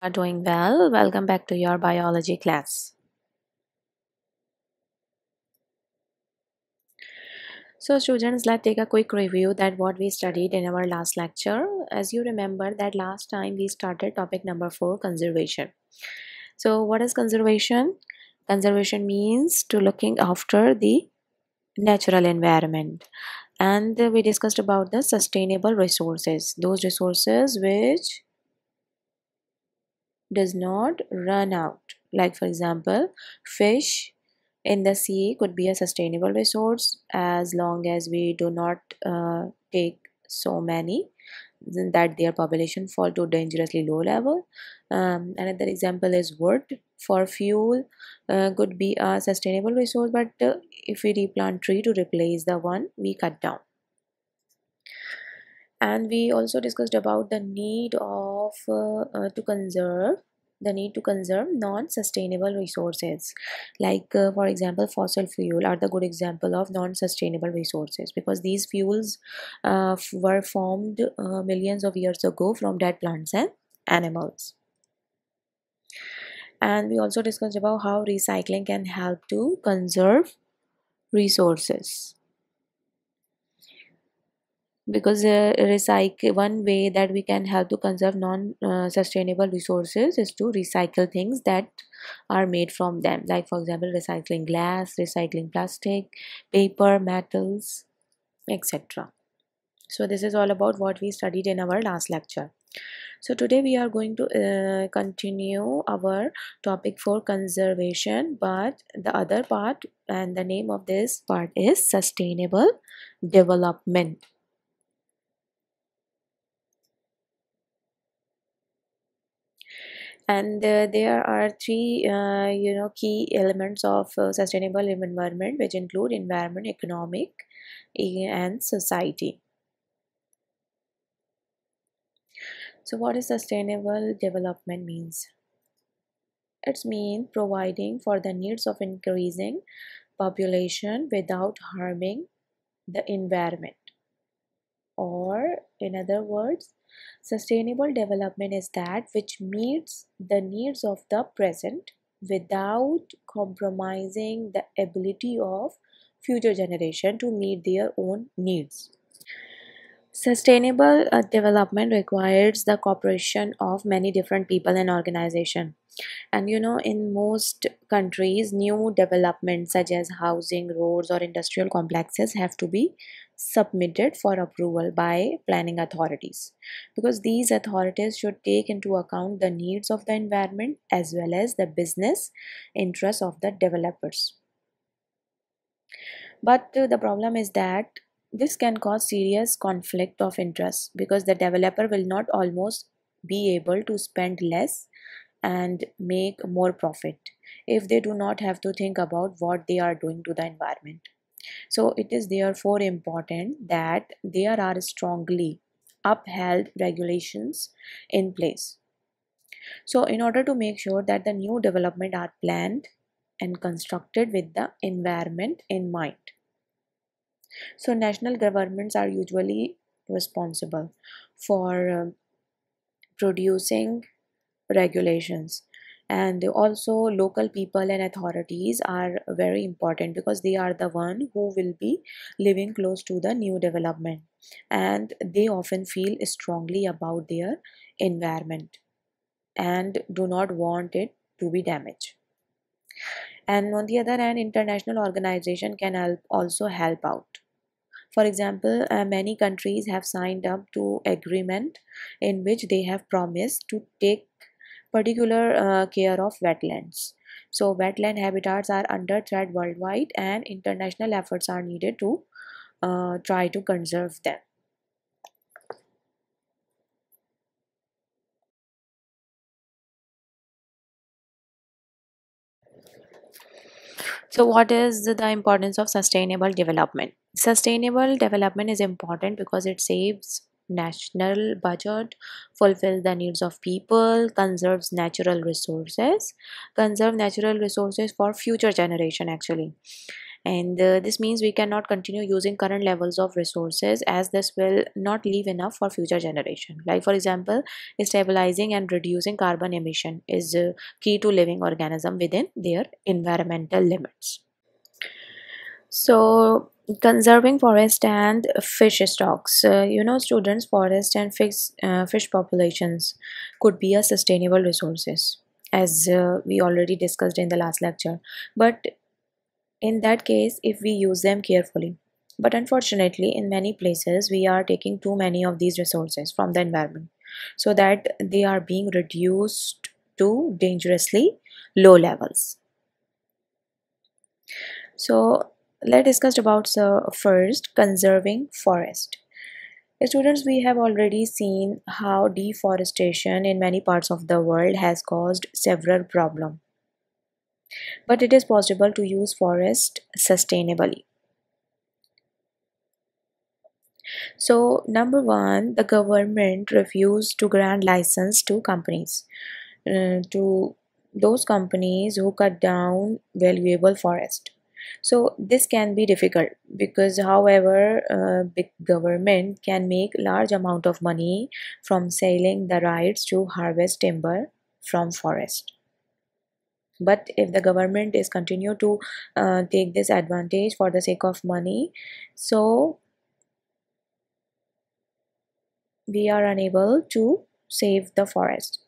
are doing well. Welcome back to your biology class. So students, let's take a quick review that what we studied in our last lecture. As you remember that last time we started topic number 4, conservation. So what is conservation? Conservation means to looking after the natural environment and we discussed about the sustainable resources those resources which does not run out. Like for example, fish in the sea could be a sustainable resource as long as we do not uh, take so many that their population fall to dangerously low level. Um, another example is wood for fuel uh, could be a sustainable resource but uh, if we replant tree to replace the one we cut down. And we also discussed about the need of of uh, uh, to conserve the need to conserve non-sustainable resources like uh, for example fossil fuel are the good example of non-sustainable resources because these fuels uh, were formed uh, millions of years ago from dead plants and animals and we also discussed about how recycling can help to conserve resources because uh, recycle one way that we can help to conserve non uh, sustainable resources is to recycle things that are made from them like for example recycling glass recycling plastic paper metals etc so this is all about what we studied in our last lecture so today we are going to uh, continue our topic for conservation but the other part and the name of this part is sustainable development and uh, there are three uh, you know key elements of uh, sustainable environment which include environment economic and society so what is sustainable development means it means providing for the needs of increasing population without harming the environment or in other words Sustainable development is that which meets the needs of the present without compromising the ability of future generation to meet their own needs. Sustainable uh, development requires the cooperation of many different people and organizations. And you know, in most countries, new developments such as housing, roads, or industrial complexes have to be submitted for approval by planning authorities because these authorities should take into account the needs of the environment as well as the business interests of the developers. But uh, the problem is that this can cause serious conflict of interest because the developer will not almost be able to spend less and make more profit if they do not have to think about what they are doing to the environment. So it is therefore important that there are strongly upheld regulations in place. So in order to make sure that the new development are planned and constructed with the environment in mind. So national governments are usually responsible for um, producing regulations and also local people and authorities are very important because they are the one who will be living close to the new development and they often feel strongly about their environment and do not want it to be damaged and on the other hand international organization can help also help out for example, uh, many countries have signed up to agreement in which they have promised to take particular uh, care of wetlands. So wetland habitats are under threat worldwide and international efforts are needed to uh, try to conserve them. So what is the importance of sustainable development? Sustainable development is important because it saves national budget fulfill the needs of people conserves natural resources conserve natural resources for future generation actually and uh, this means we cannot continue using current levels of resources as this will not leave enough for future generation like for example stabilizing and reducing carbon emission is uh, key to living organism within their environmental limits so conserving forest and fish stocks uh, you know students forest and fish uh, fish populations could be a sustainable resources as uh, we already discussed in the last lecture but in that case if we use them carefully. But unfortunately, in many places, we are taking too many of these resources from the environment so that they are being reduced to dangerously low levels. So let's discuss about uh, first conserving forest. Students, we have already seen how deforestation in many parts of the world has caused several problems but it is possible to use forest sustainably so number one the government refused to grant license to companies uh, to those companies who cut down valuable forest so this can be difficult because however uh, big government can make large amount of money from selling the rights to harvest timber from forest but if the government is continue to uh, take this advantage for the sake of money so we are unable to save the forest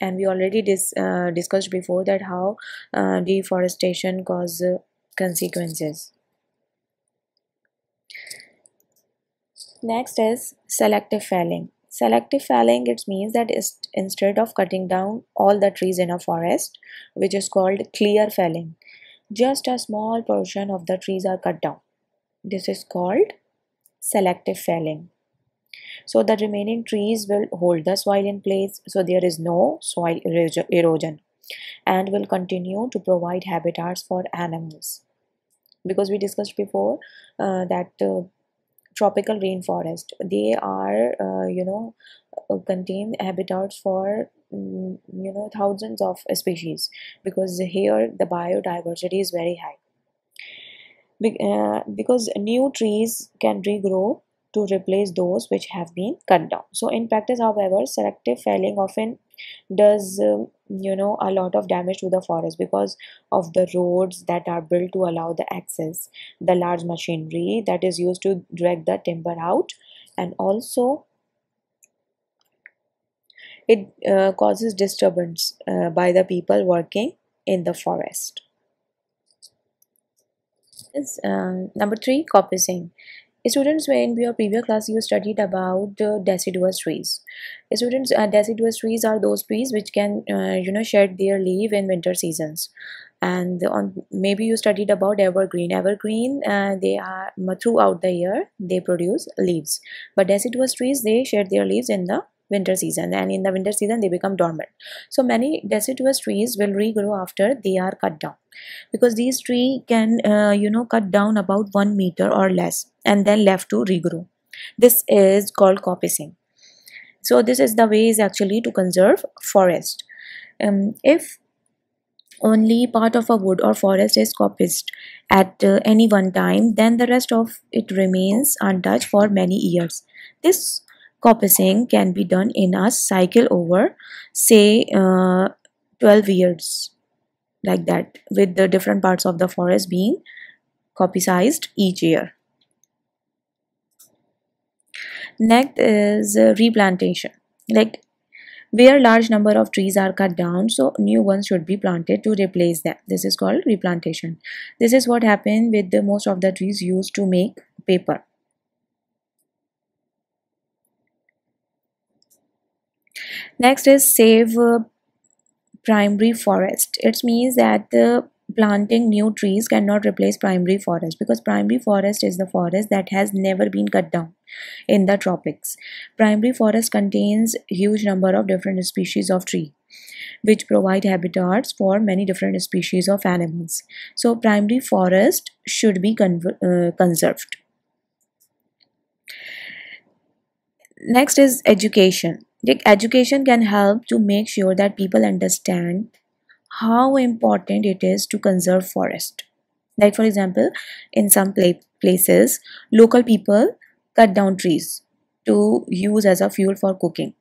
and we already dis uh, discussed before that how uh, deforestation cause consequences next is selective felling Selective felling, it means that instead of cutting down all the trees in a forest, which is called clear felling, just a small portion of the trees are cut down. This is called selective felling. So the remaining trees will hold the soil in place so there is no soil erosion and will continue to provide habitats for animals because we discussed before uh, that uh, tropical rainforest they are uh, you know uh, contain habitats for mm, you know thousands of species because here the biodiversity is very high Be uh, because new trees can regrow to replace those which have been cut down so in practice however selective felling often does um, you know a lot of damage to the forest because of the roads that are built to allow the access the large machinery that is used to drag the timber out and also it uh, causes disturbance uh, by the people working in the forest. Is, uh, number three, coppicing. Students, when your previous class you studied about the deciduous trees. Students, uh, deciduous trees are those trees which can uh, you know shed their leaf in winter seasons. And on maybe you studied about evergreen. Evergreen, uh, they are throughout the year they produce leaves. But deciduous trees they shed their leaves in the winter season and in the winter season they become dormant so many deciduous trees will regrow after they are cut down because these tree can uh, you know cut down about one meter or less and then left to regrow this is called coppicing so this is the ways actually to conserve forest um, if only part of a wood or forest is coppiced at uh, any one time then the rest of it remains untouched for many years this Coppicing can be done in a cycle over say uh, 12 years like that with the different parts of the forest being coppicized each year. Next is uh, replantation like where large number of trees are cut down so new ones should be planted to replace them this is called replantation this is what happened with the most of the trees used to make paper next is save primary forest it means that the planting new trees cannot replace primary forest because primary forest is the forest that has never been cut down in the tropics primary forest contains huge number of different species of tree which provide habitats for many different species of animals so primary forest should be con uh, conserved next is education education can help to make sure that people understand how important it is to conserve forest. Like for example, in some places, local people cut down trees to use as a fuel for cooking.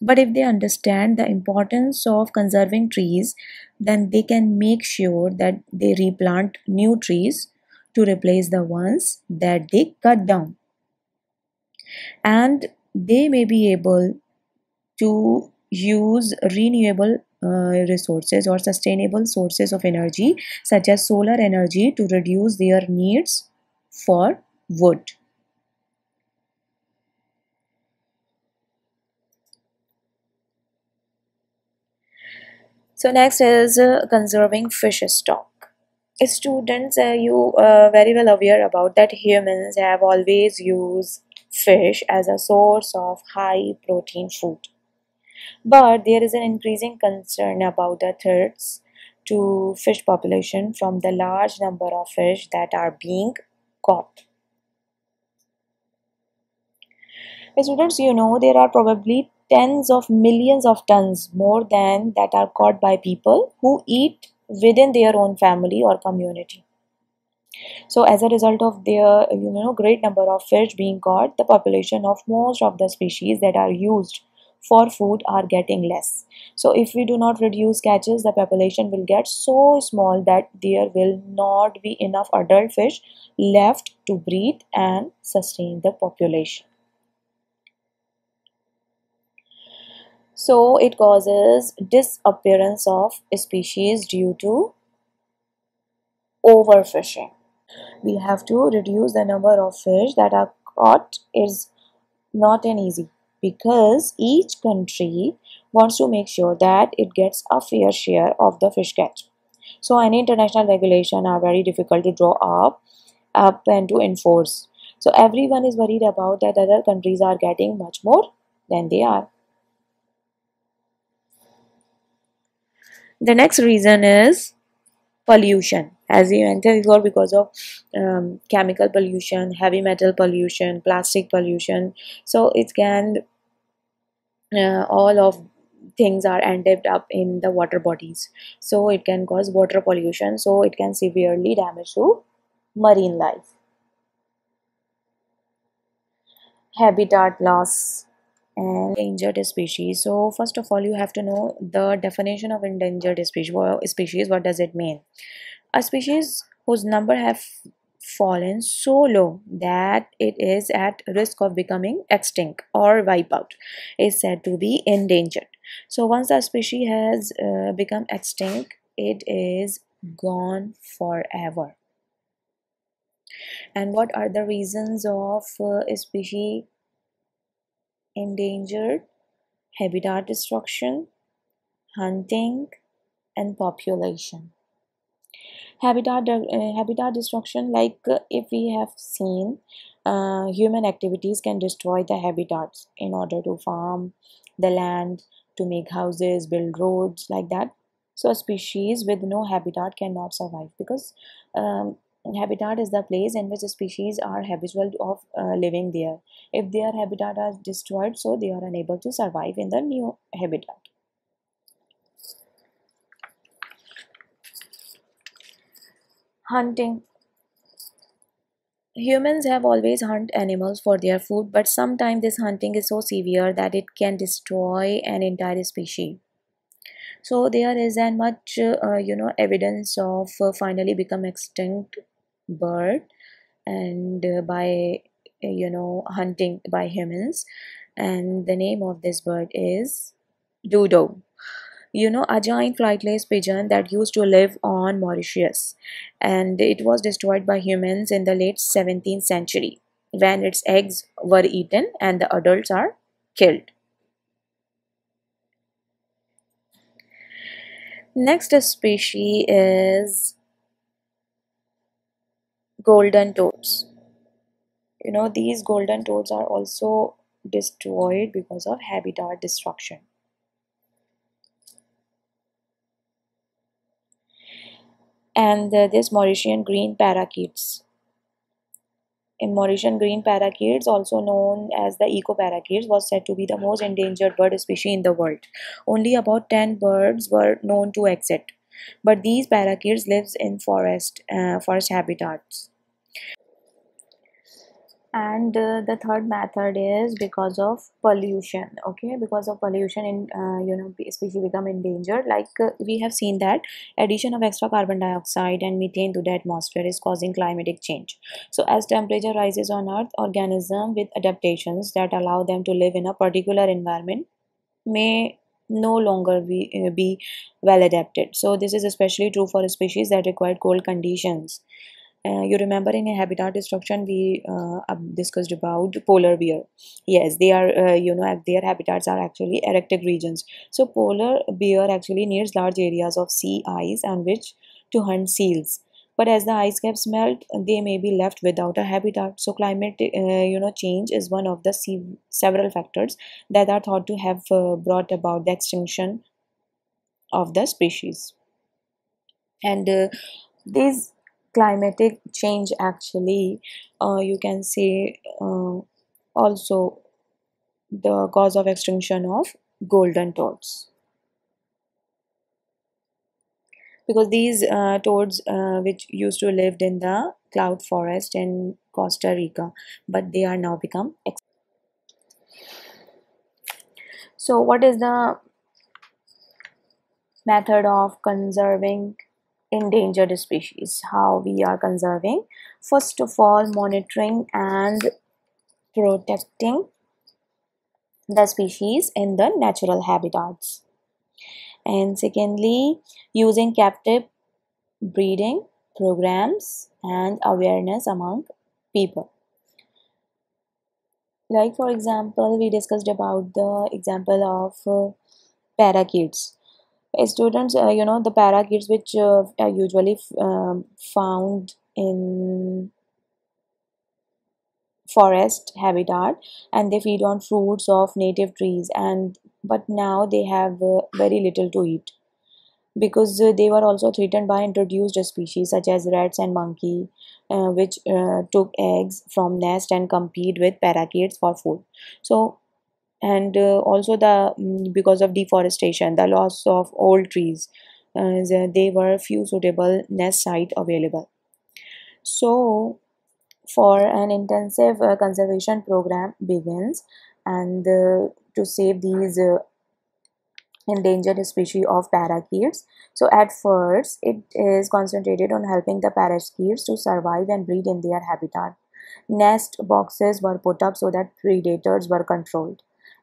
But if they understand the importance of conserving trees, then they can make sure that they replant new trees to replace the ones that they cut down. And they may be able to use renewable uh, resources or sustainable sources of energy such as solar energy to reduce their needs for wood. So next is uh, conserving fish stock. Students, uh, you uh, very well aware about that humans have always used fish as a source of high protein food. But there is an increasing concern about the threats to fish population from the large number of fish that are being caught. Students, you know there are probably tens of millions of tons more than that are caught by people who eat within their own family or community. So as a result of their you know great number of fish being caught, the population of most of the species that are used for food are getting less. So if we do not reduce catches, the population will get so small that there will not be enough adult fish left to breed and sustain the population. So it causes disappearance of species due to overfishing. We have to reduce the number of fish that are caught is not an easy because each country wants to make sure that it gets a fair share of the fish catch. So any international regulation are very difficult to draw up, up and to enforce. So everyone is worried about that other countries are getting much more than they are. The next reason is pollution as you mentioned before because of um, chemical pollution heavy metal pollution plastic pollution so it can uh, all of things are ended up in the water bodies so it can cause water pollution so it can severely damage to marine life habitat loss and endangered species so first of all you have to know the definition of endangered species species what does it mean a species whose number have fallen so low that it is at risk of becoming extinct or wipe out is said to be endangered so once a species has uh, become extinct it is gone forever and what are the reasons of uh, species endangered habitat destruction hunting and population habitat uh, habitat destruction like uh, if we have seen uh, human activities can destroy the habitats in order to farm the land to make houses build roads like that so a species with no habitat cannot survive because um, habitat is the place in which species are habitual of uh, living there if their habitat are destroyed so they are unable to survive in the new habitat Hunting Humans have always hunt animals for their food, but sometimes this hunting is so severe that it can destroy an entire species. So there is an much uh, you know evidence of uh, finally become extinct bird and uh, by uh, you know hunting by humans and the name of this bird is dodo you know a giant flightless pigeon that used to live on Mauritius and it was destroyed by humans in the late 17th century when its eggs were eaten and the adults are killed. Next species is golden toads. You know these golden toads are also destroyed because of habitat destruction. and uh, this Mauritian green parakeets. In Mauritian green parakeets, also known as the eco parakeets, was said to be the most endangered bird species in the world. Only about 10 birds were known to exist, but these parakeets lives in forest, uh, forest habitats and uh, the third method is because of pollution okay because of pollution in uh, you know species become endangered like uh, we have seen that addition of extra carbon dioxide and methane to the atmosphere is causing climatic change so as temperature rises on earth organisms with adaptations that allow them to live in a particular environment may no longer be, uh, be well adapted so this is especially true for species that require cold conditions you remember in a habitat destruction we uh, discussed about polar bear yes they are uh, you know their habitats are actually erratic regions so polar bear actually needs large areas of sea ice on which to hunt seals but as the ice caps melt they may be left without a habitat so climate uh, you know change is one of the several factors that are thought to have uh, brought about the extinction of the species and uh, these climatic change actually uh, you can say uh, also the cause of extinction of golden toads because these uh, toads uh, which used to live in the cloud forest in Costa Rica but they are now become extinct. so what is the method of conserving endangered species how we are conserving first of all monitoring and protecting the species in the natural habitats and secondly using captive breeding programs and awareness among people like for example we discussed about the example of uh, parakeets uh, students uh, you know the para kids which uh, are usually um, found in forest habitat and they feed on fruits of native trees and but now they have uh, very little to eat because uh, they were also threatened by introduced species such as rats and monkey uh, which took eggs from nest and compete with parakeets for food so and uh, also the mm, because of deforestation the loss of old trees uh, there were few suitable nest site available so for an intensive uh, conservation program begins and uh, to save these uh, endangered species of parakeets so at first it is concentrated on helping the parakeets to survive and breed in their habitat nest boxes were put up so that predators were controlled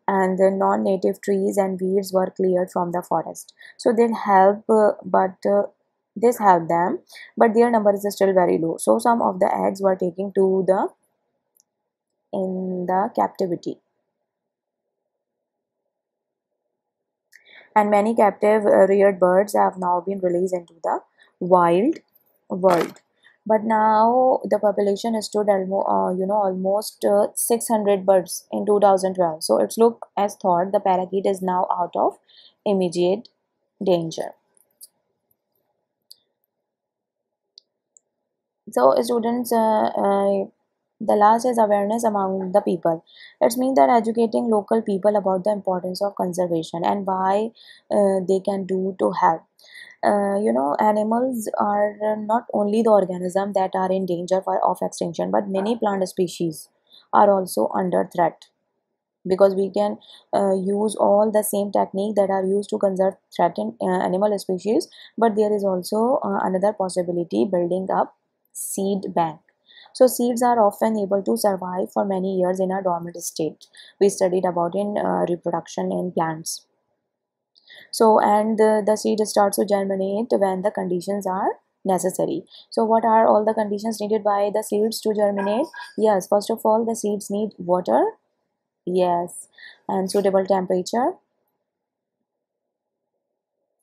and the non-native trees and weeds were cleared from the forest so they help uh, but uh, this helped them but their number is still very low so some of the eggs were taken to the in the captivity and many captive uh, reared birds have now been released into the wild world but now the population is stood almo- uh, you know almost uh, 600 birds in 2012 so it's look as thought the parakeet is now out of immediate danger so students uh, uh the last is awareness among the people it means that educating local people about the importance of conservation and why uh, they can do to help uh, you know animals are uh, not only the organism that are in danger for, of extinction but many plant species are also under threat because we can uh, use all the same technique that are used to conserve threatened uh, animal species but there is also uh, another possibility building up seed bank so seeds are often able to survive for many years in a dormant state we studied about in reproduction in plants so and the, the seed starts to germinate when the conditions are necessary so what are all the conditions needed by the seeds to germinate yes first of all the seeds need water yes and suitable temperature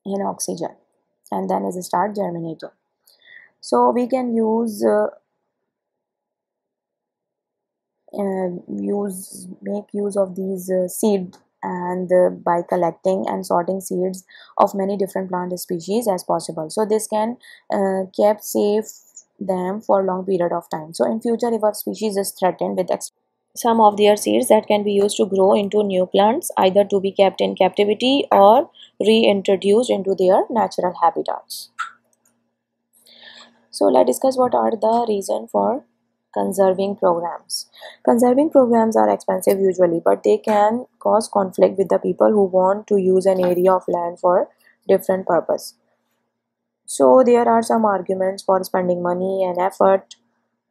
and oxygen and then it start germinating so we can use uh, uh, use make use of these uh, seed and uh, by collecting and sorting seeds of many different plant species as possible so this can uh, keep safe them for long period of time so in future if a species is threatened with some of their seeds that can be used to grow into new plants either to be kept in captivity or reintroduced into their natural habitats so let's discuss what are the reason for conserving programs. Conserving programs are expensive usually, but they can cause conflict with the people who want to use an area of land for different purpose. So there are some arguments for spending money and effort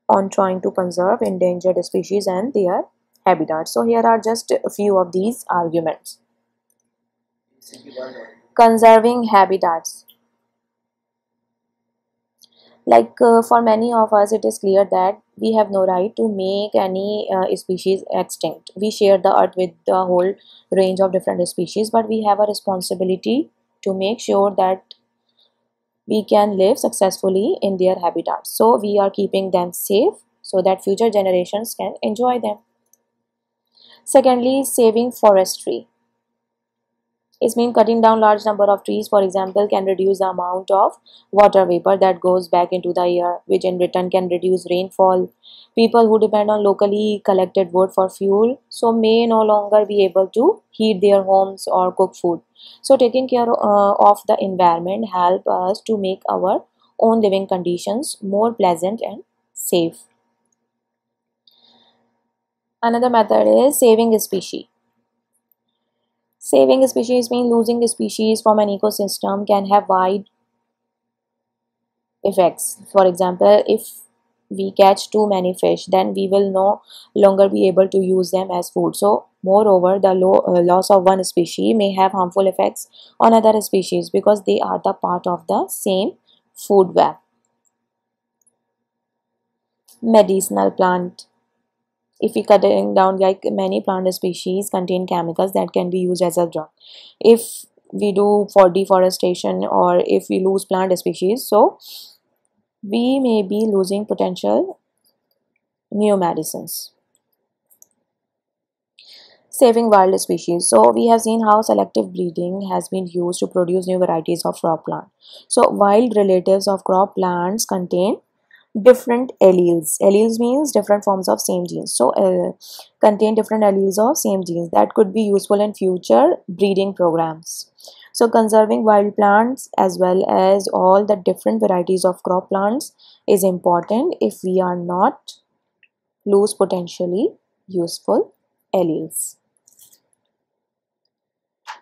on trying to conserve endangered species and their habitats. So here are just a few of these arguments. Conserving habitats like uh, for many of us it is clear that we have no right to make any uh, species extinct we share the earth with the whole range of different species but we have a responsibility to make sure that we can live successfully in their habitat so we are keeping them safe so that future generations can enjoy them secondly saving forestry is mean cutting down large number of trees for example can reduce the amount of water vapor that goes back into the air which in return can reduce rainfall people who depend on locally collected wood for fuel so may no longer be able to heat their homes or cook food so taking care uh, of the environment help us to make our own living conditions more pleasant and safe another method is saving species Saving a species means losing a species from an ecosystem can have wide effects. For example, if we catch too many fish, then we will no longer be able to use them as food. So, moreover, the uh, loss of one species may have harmful effects on other species because they are the part of the same food web. Medicinal plant if we cutting down like many plant species contain chemicals that can be used as a drug if we do for deforestation or if we lose plant species so we may be losing potential new medicines saving wild species so we have seen how selective breeding has been used to produce new varieties of crop plant so wild relatives of crop plants contain different alleles alleles means different forms of same genes so uh, contain different alleles of same genes that could be useful in future breeding programs so conserving wild plants as well as all the different varieties of crop plants is important if we are not lose potentially useful alleles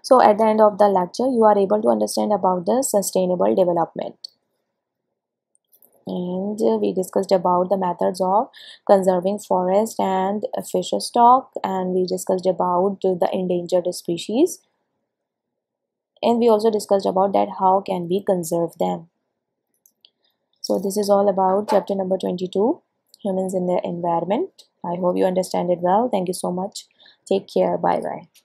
so at the end of the lecture you are able to understand about the sustainable development and uh, we discussed about the methods of conserving forest and fish stock and we discussed about the endangered species and we also discussed about that how can we conserve them so this is all about chapter number 22 humans in their environment i hope you understand it well thank you so much take care bye bye